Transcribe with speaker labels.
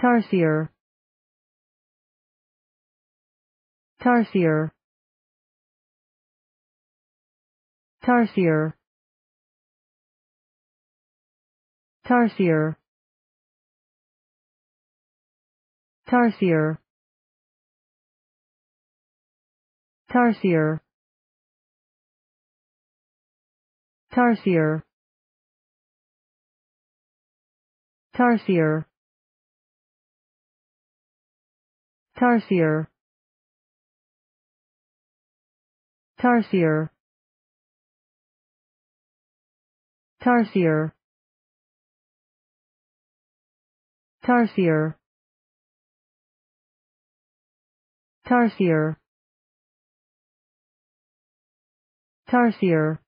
Speaker 1: Tarsier Tarsier Tarsier Tarsier Tarsier Tarsier Tarsier Tarsier Tarsier Tarsier Tarsier Tarsier Tarsier Tarsier